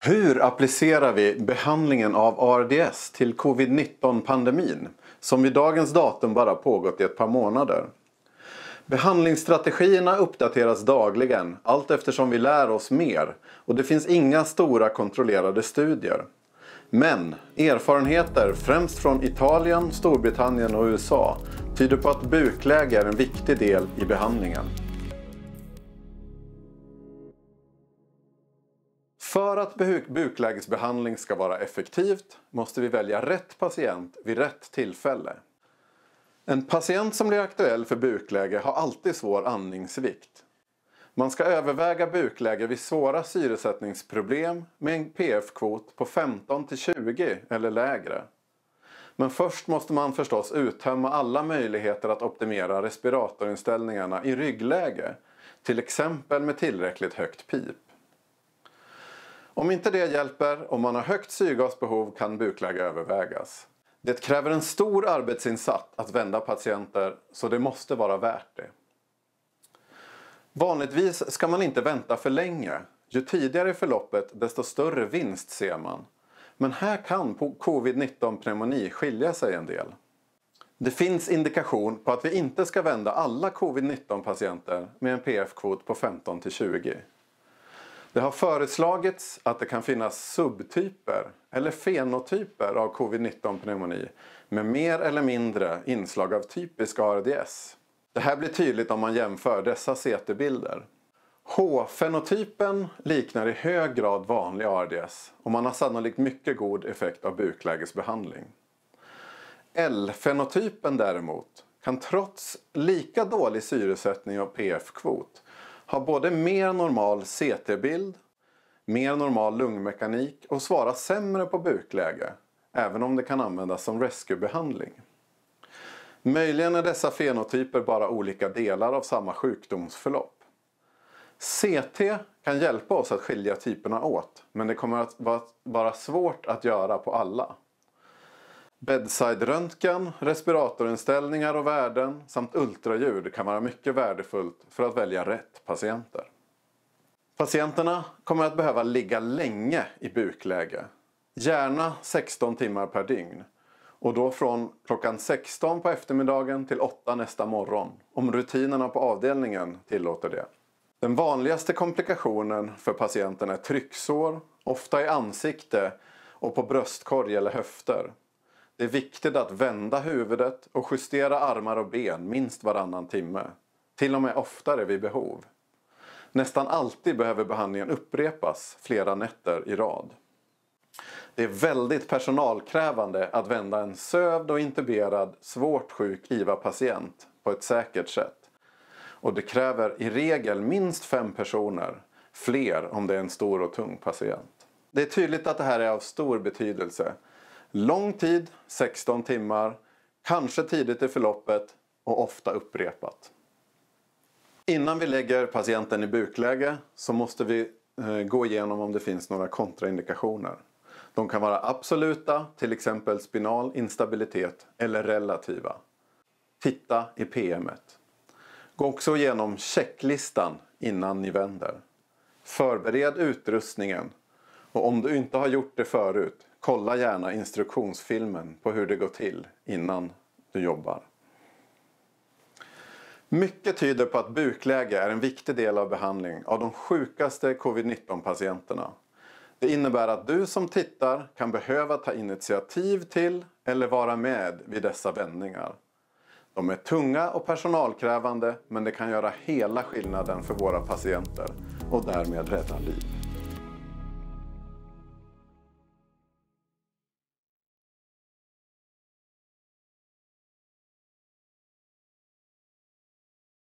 Hur applicerar vi behandlingen av ARDS till covid-19-pandemin som vid dagens datum bara pågått i ett par månader? Behandlingsstrategierna uppdateras dagligen allt eftersom vi lär oss mer och det finns inga stora kontrollerade studier. Men erfarenheter, främst från Italien, Storbritannien och USA, tyder på att bukläge är en viktig del i behandlingen. För att buklägesbehandling ska vara effektivt måste vi välja rätt patient vid rätt tillfälle. En patient som blir aktuell för bukläge har alltid svår andningsvikt. Man ska överväga bukläge vid svåra syresättningsproblem med en PF-kvot på 15 20 eller lägre. Men först måste man förstås uttömma alla möjligheter att optimera respiratorinställningarna i ryggläge, till exempel med tillräckligt högt pip. Om inte det hjälper, och man har högt syrgasbehov kan bukläge övervägas. Det kräver en stor arbetsinsats att vända patienter, så det måste vara värt det. Vanligtvis ska man inte vänta för länge. Ju tidigare i förloppet, desto större vinst ser man. Men här kan covid-19 pneumoni skilja sig en del. Det finns indikation på att vi inte ska vända alla covid-19 patienter med en PF-kvot på 15 till 20. Det har föreslagits att det kan finnas subtyper eller fenotyper av covid-19 pneumoni med mer eller mindre inslag av typisk ARDS. Det här blir tydligt om man jämför dessa CT-bilder. H-fenotypen liknar i hög grad vanlig ARDS och man har sannolikt mycket god effekt av buklägesbehandling. L-fenotypen däremot kan trots lika dålig syresättning och PF-kvot har både mer normal CT-bild, mer normal lungmekanik och svarar sämre på bukläge, även om det kan användas som rescuebehandling. Möjligen är dessa fenotyper bara olika delar av samma sjukdomsförlopp. CT kan hjälpa oss att skilja typerna åt, men det kommer att vara svårt att göra på alla. Bedside-röntgen, respiratorinställningar och värden samt ultraljud kan vara mycket värdefullt för att välja rätt patienter. Patienterna kommer att behöva ligga länge i bukläge, gärna 16 timmar per dygn och då från klockan 16 på eftermiddagen till 8 nästa morgon om rutinerna på avdelningen tillåter det. Den vanligaste komplikationen för patienten är trycksår, ofta i ansikte och på bröstkorg eller höfter det är viktigt att vända huvudet och justera armar och ben minst varannan timme. Till och med oftare vid behov. Nästan alltid behöver behandlingen upprepas flera nätter i rad. Det är väldigt personalkrävande att vända en sövd och intuberad svårt sjuk IVA-patient på ett säkert sätt. Och det kräver i regel minst fem personer, fler om det är en stor och tung patient. Det är tydligt att det här är av stor betydelse Lång tid, 16 timmar, kanske tidigt i förloppet och ofta upprepat. Innan vi lägger patienten i bukläge så måste vi eh, gå igenom om det finns några kontraindikationer. De kan vara absoluta, till exempel spinal instabilitet eller relativa. Titta i PMet. Gå också igenom checklistan innan ni vänder. Förbered utrustningen och om du inte har gjort det förut, kolla gärna instruktionsfilmen på hur det går till innan du jobbar. Mycket tyder på att bukläge är en viktig del av behandling av de sjukaste covid-19 patienterna. Det innebär att du som tittar kan behöva ta initiativ till eller vara med vid dessa vändningar. De är tunga och personalkrävande men det kan göra hela skillnaden för våra patienter och därmed rädda liv.